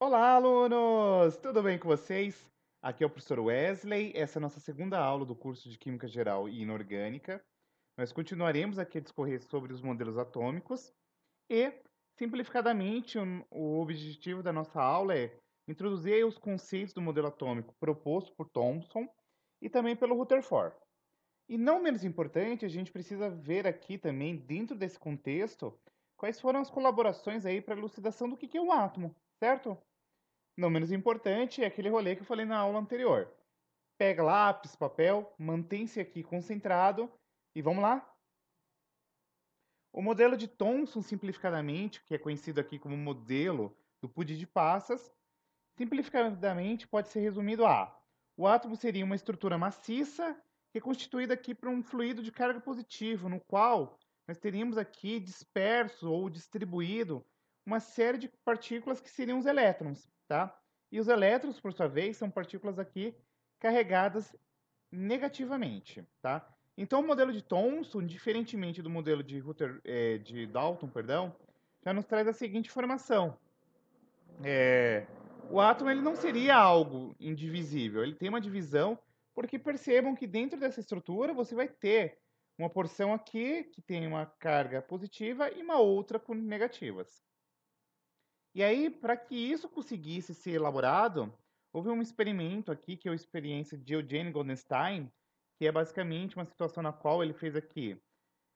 Olá, alunos! Tudo bem com vocês? Aqui é o professor Wesley. Essa é a nossa segunda aula do curso de Química Geral e Inorgânica. Nós continuaremos aqui a discorrer sobre os modelos atômicos e, simplificadamente, o objetivo da nossa aula é introduzir os conceitos do modelo atômico proposto por Thomson e também pelo Rutherford. E não menos importante, a gente precisa ver aqui também, dentro desse contexto, quais foram as colaborações aí para a elucidação do que é o átomo certo? Não menos importante é aquele rolê que eu falei na aula anterior. Pega lápis, papel, mantém-se aqui concentrado e vamos lá? O modelo de Thomson, simplificadamente, que é conhecido aqui como modelo do pude de passas, simplificadamente pode ser resumido a: o átomo seria uma estrutura maciça que é constituída aqui por um fluido de carga positivo, no qual nós teríamos aqui disperso ou distribuído uma série de partículas que seriam os elétrons, tá? E os elétrons, por sua vez, são partículas aqui carregadas negativamente, tá? Então, o modelo de Thomson, diferentemente do modelo de, Ruther, é, de Dalton, perdão, já nos traz a seguinte informação. É, o átomo ele não seria algo indivisível, ele tem uma divisão, porque percebam que dentro dessa estrutura você vai ter uma porção aqui que tem uma carga positiva e uma outra com negativas. E aí, para que isso conseguisse ser elaborado, houve um experimento aqui, que é a experiência de Eugene Goldenstein, que é basicamente uma situação na qual ele fez aqui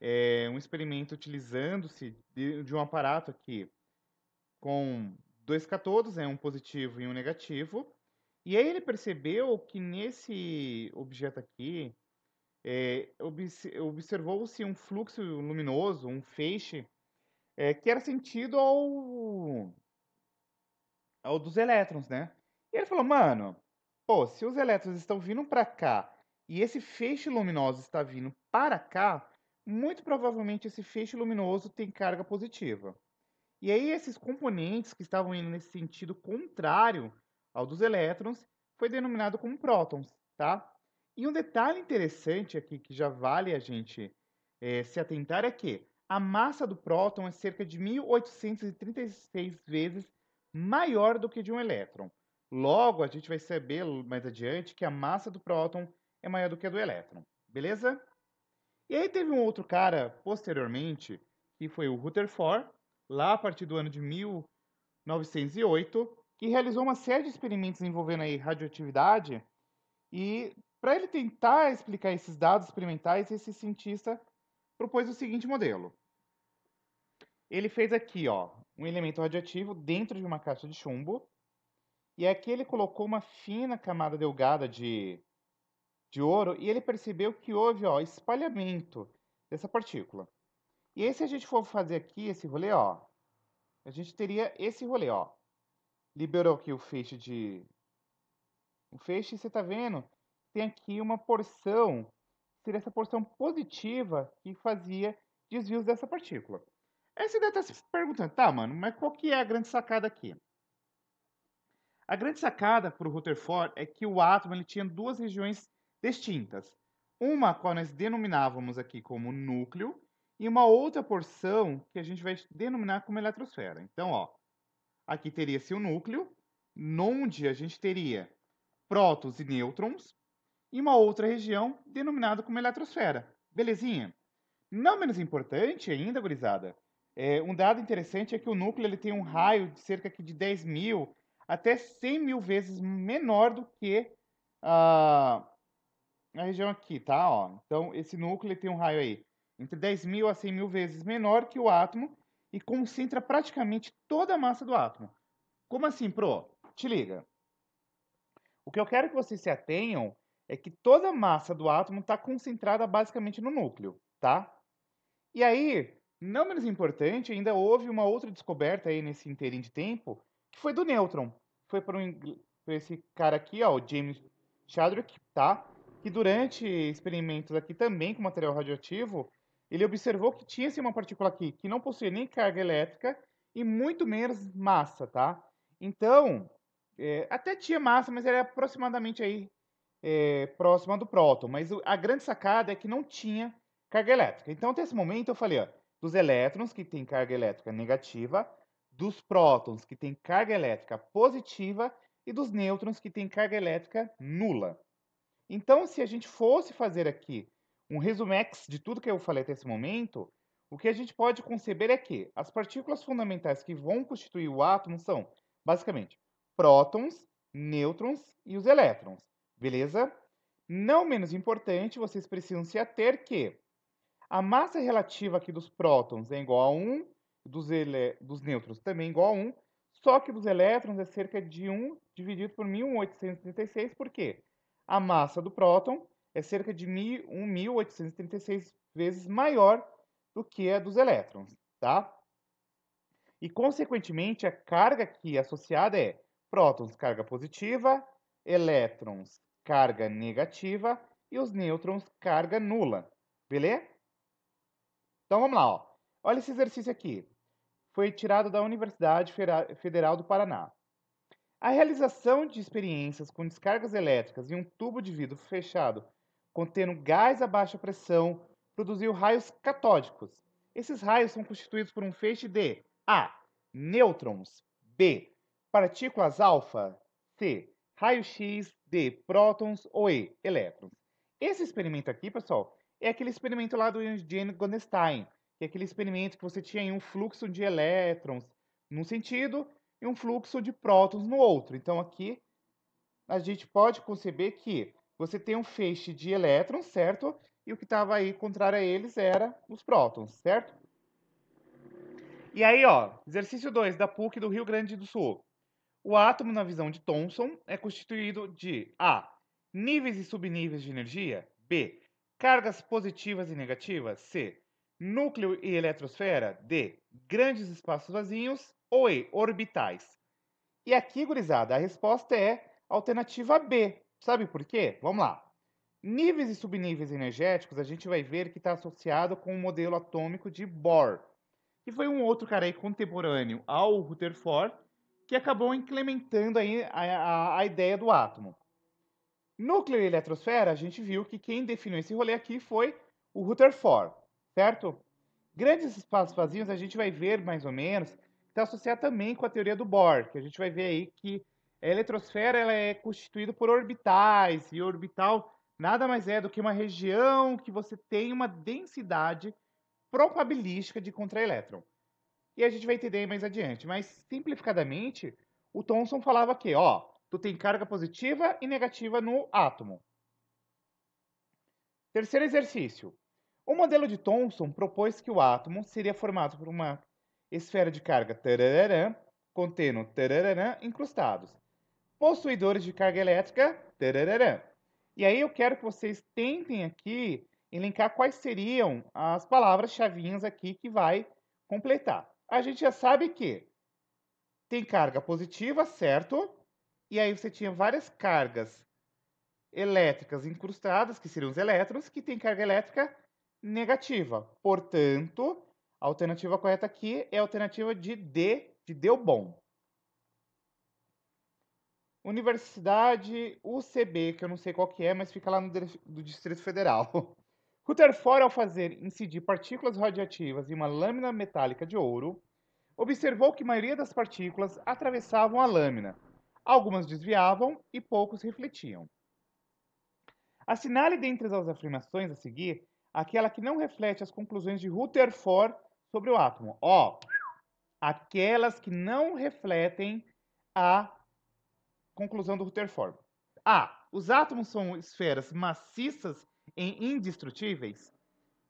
é, um experimento utilizando-se de, de, um aparato aqui com dois catodos, né, um positivo e um negativo, e aí ele percebeu que nesse objeto aqui é, observou-se um fluxo luminoso, um feixe, é, que era sentido ao ao é dos elétrons, né? E ele falou, mano, pô, se os elétrons estão vindo para cá e esse feixe luminoso está vindo para cá, muito provavelmente esse feixe luminoso tem carga positiva. E aí esses componentes que estavam indo nesse sentido contrário ao dos elétrons foi denominado como prótons, tá? E um detalhe interessante aqui que já vale a gente é, se atentar é que a massa do próton é cerca de 1836 vezes maior do que de um elétron. Logo, a gente vai saber mais adiante que a massa do próton é maior do que a do elétron, beleza? E aí teve um outro cara, posteriormente, que foi o Rutherford, lá a partir do ano de 1908, que realizou uma série de experimentos envolvendo a radioatividade e para ele tentar explicar esses dados experimentais, esse cientista propôs o seguinte modelo. Ele fez aqui, ó, um elemento radioativo dentro de uma caixa de chumbo. E aqui ele colocou uma fina camada delgada de, de ouro e ele percebeu que houve ó, espalhamento dessa partícula. E aí, se a gente for fazer aqui esse rolê, ó, a gente teria esse rolê, ó. Liberou aqui o feixe de... O feixe, você está vendo? Tem aqui uma porção, seria essa porção positiva que fazia desvios dessa partícula. Aí você deve estar tá se perguntando, tá, mano, mas qual que é a grande sacada aqui? A grande sacada para o Rutherford é que o átomo ele tinha duas regiões distintas. Uma a qual nós denominávamos aqui como núcleo e uma outra porção que a gente vai denominar como eletrosfera. Então, ó, aqui teria-se o núcleo, onde a gente teria prótons e nêutrons, e uma outra região denominada como eletrosfera. Belezinha? Não menos importante ainda, gurizada, é, um dado interessante é que o núcleo ele tem um raio de cerca de 10 mil até 100 mil vezes menor do que a, a região aqui, tá? Ó, então, esse núcleo tem um raio aí entre 10 mil a 100 mil vezes menor que o átomo e concentra praticamente toda a massa do átomo. Como assim, Pro? Te liga. O que eu quero que vocês se atenham é que toda a massa do átomo está concentrada basicamente no núcleo, tá? E aí, não menos importante, ainda houve uma outra descoberta aí nesse inteirinho de tempo, que foi do nêutron. Foi para um, esse cara aqui, ó, o James Chadwick, tá? Que durante experimentos aqui também com material radioativo, ele observou que tinha assim, uma partícula aqui que não possuía nem carga elétrica e muito menos massa, tá? Então, é, até tinha massa, mas era aproximadamente aí é, próxima do próton. Mas a grande sacada é que não tinha carga elétrica. Então, até esse momento, eu falei, ó, dos elétrons, que tem carga elétrica negativa, dos prótons, que tem carga elétrica positiva, e dos nêutrons, que tem carga elétrica nula. Então, se a gente fosse fazer aqui um resumex de tudo que eu falei até esse momento, o que a gente pode conceber é que as partículas fundamentais que vão constituir o átomo são, basicamente, prótons, nêutrons e os elétrons, beleza? Não menos importante, vocês precisam se ater que a massa relativa aqui dos prótons é igual a 1, dos, ele... dos nêutrons também é igual a 1, só que dos elétrons é cerca de 1 dividido por 1836, por quê? A massa do próton é cerca de 1836 vezes maior do que a dos elétrons, tá? E, consequentemente, a carga aqui associada é prótons, carga positiva, elétrons, carga negativa e os nêutrons, carga nula, beleza? Então vamos lá, ó. olha esse exercício aqui. Foi tirado da Universidade Federal do Paraná. A realização de experiências com descargas elétricas em um tubo de vidro fechado contendo gás a baixa pressão produziu raios catódicos. Esses raios são constituídos por um feixe de A. Nêutrons B. Partículas alfa C. Raio-x D. Prótons ou E. Elétrons. Esse experimento aqui, pessoal, é aquele experimento lá do Eugene Goldstein, que é aquele experimento que você tinha um fluxo de elétrons num sentido e um fluxo de prótons no outro. Então aqui a gente pode conceber que você tem um feixe de elétrons, certo? E o que estava aí contrário a eles era os prótons, certo? E aí, ó, exercício 2 da PUC do Rio Grande do Sul. O átomo, na visão de Thomson, é constituído de A. Níveis e subníveis de energia. B. Cargas positivas e negativas. C. Núcleo e eletrosfera. D. Grandes espaços vazios. Ou E. Orbitais. E aqui, gurizada, a resposta é alternativa B. Sabe por quê? Vamos lá. Níveis e subníveis energéticos a gente vai ver que está associado com o modelo atômico de Bohr, que foi um outro cara aí contemporâneo ao Rutherford, que acabou implementando aí a, a, a ideia do átomo. Núcleo e eletrosfera, a gente viu que quem definiu esse rolê aqui foi o Rutherford, certo? Grandes espaços vazios a gente vai ver mais ou menos, está associado também com a teoria do Bohr, que a gente vai ver aí que a eletrosfera ela é constituída por orbitais, e orbital nada mais é do que uma região que você tem uma densidade probabilística de contraelétron. E a gente vai entender mais adiante, mas simplificadamente, o Thomson falava que, ó, tu tem carga positiva e negativa no átomo. Terceiro exercício. O modelo de Thomson propôs que o átomo seria formado por uma esfera de carga tarararã, contendo tarararã incrustados, possuidores de carga elétrica tarararã. E aí eu quero que vocês tentem aqui elencar quais seriam as palavras-chavinhas aqui que vai completar. A gente já sabe que tem carga positiva, certo? E aí você tinha várias cargas elétricas incrustadas, que seriam os elétrons, que têm carga elétrica negativa. Portanto, a alternativa correta aqui é a alternativa de D, de deu bom. Universidade UCB, que eu não sei qual que é, mas fica lá no do Distrito Federal. Rutherford, ao fazer incidir partículas radioativas em uma lâmina metálica de ouro, observou que a maioria das partículas atravessavam a lâmina, Algumas desviavam e poucos refletiam. Assinale dentre as afirmações a seguir aquela que não reflete as conclusões de Rutherford sobre o átomo. Ó, aquelas que não refletem a conclusão do Rutherford. A. Os átomos são esferas maciças e indestrutíveis.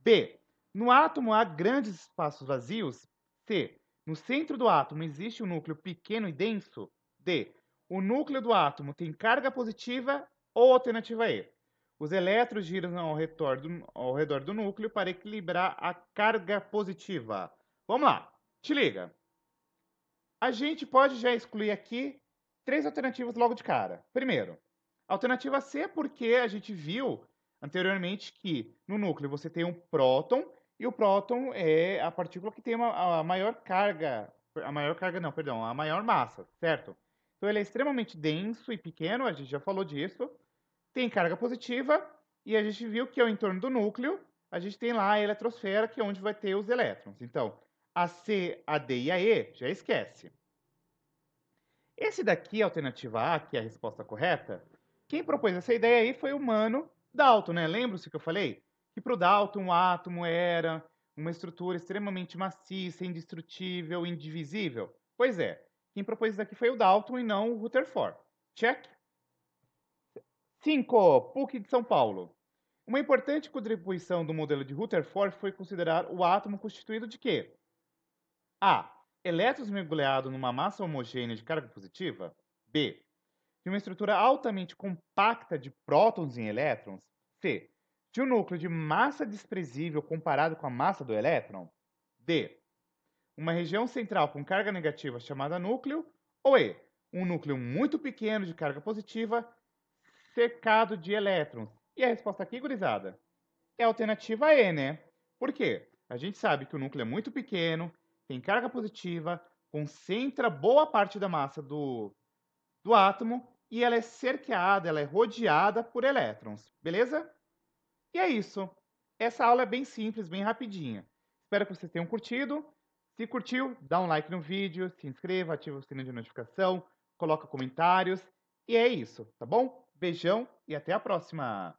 B. No átomo há grandes espaços vazios. C. No centro do átomo existe um núcleo pequeno e denso. D. O núcleo do átomo tem carga positiva ou alternativa E. Os elétrons giram ao, do, ao redor do núcleo para equilibrar a carga positiva. Vamos lá, te liga. A gente pode já excluir aqui três alternativas logo de cara. Primeiro, alternativa C, porque a gente viu anteriormente que no núcleo você tem um próton e o próton é a partícula que tem uma, a maior carga, a maior carga não, perdão, a maior massa, certo? Então ele é extremamente denso e pequeno, a gente já falou disso. Tem carga positiva e a gente viu que ao é entorno do núcleo a gente tem lá a eletrosfera, que é onde vai ter os elétrons. Então, a C, a D e a E, já esquece. Esse daqui, a alternativa A, que é a resposta correta, quem propôs essa ideia aí foi o mano Dalton, né? lembra se que eu falei? Que para o Dalton um átomo era uma estrutura extremamente maciça, indestrutível, indivisível? Pois é, quem propôs isso aqui foi o Dalton e não o Rutherford. Check. 5. PUC de São Paulo. Uma importante contribuição do modelo de Rutherford foi considerar o átomo constituído de quê? A. Elétrons mergulhados numa massa homogênea de carga positiva. B. De uma estrutura altamente compacta de prótons e elétrons. C. De um núcleo de massa desprezível comparado com a massa do elétron. D uma região central com carga negativa chamada núcleo, ou E, um núcleo muito pequeno de carga positiva cercado de elétrons. E a resposta aqui, gurizada, é a alternativa E, né? Por quê? A gente sabe que o núcleo é muito pequeno, tem carga positiva, concentra boa parte da massa do, do átomo e ela é cerqueada, ela é rodeada por elétrons, beleza? E é isso. Essa aula é bem simples, bem rapidinha. Espero que vocês tenham curtido. Se curtiu, dá um like no vídeo, se inscreva, ativa o sininho de notificação, coloca comentários. E é isso, tá bom? Beijão e até a próxima!